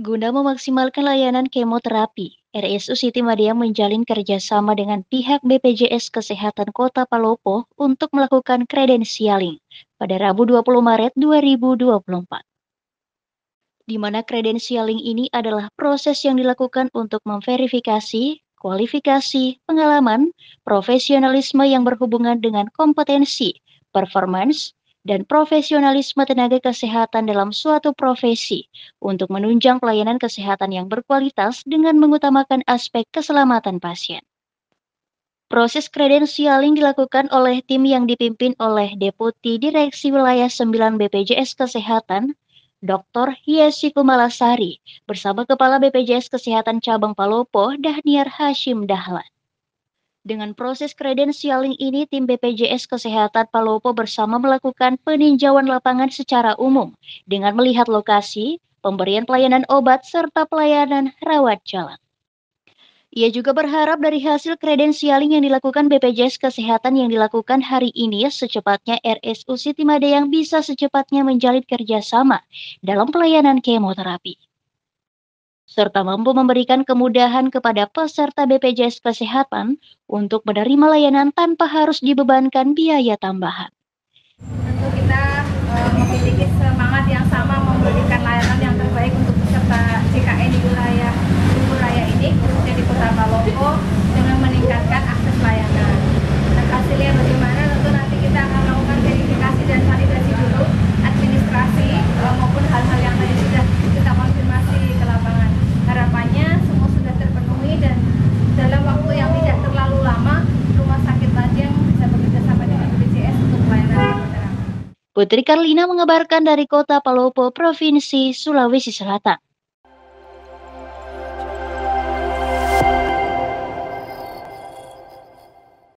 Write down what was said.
Guna memaksimalkan layanan kemoterapi, RSU Siti Madia menjalin kerjasama dengan pihak BPJS Kesehatan Kota Palopo untuk melakukan kredensialing pada Rabu 20 Maret 2024. Di mana kredensialing ini adalah proses yang dilakukan untuk memverifikasi, kualifikasi, pengalaman, profesionalisme yang berhubungan dengan kompetensi, performance, dan profesionalisme tenaga kesehatan dalam suatu profesi untuk menunjang pelayanan kesehatan yang berkualitas dengan mengutamakan aspek keselamatan pasien. Proses kredensialing dilakukan oleh tim yang dipimpin oleh Deputi Direksi Wilayah 9 BPJS Kesehatan, Dr. Yesi Kumalasari, bersama Kepala BPJS Kesehatan Cabang Palopo, Dahniar Hashim Dahlan. Dengan proses kredensialing ini, tim BPJS Kesehatan Palopo bersama melakukan peninjauan lapangan secara umum dengan melihat lokasi, pemberian pelayanan obat, serta pelayanan rawat jalan. Ia juga berharap dari hasil kredensialing yang dilakukan BPJS Kesehatan yang dilakukan hari ini secepatnya RSUC Timade yang bisa secepatnya menjalin kerjasama dalam pelayanan kemoterapi serta mampu memberikan kemudahan kepada peserta BPJS Kesehatan untuk menerima layanan tanpa harus dibebankan biaya tambahan. Putri Karlina mengabarkan dari kota Palopo, Provinsi Sulawesi Selatan.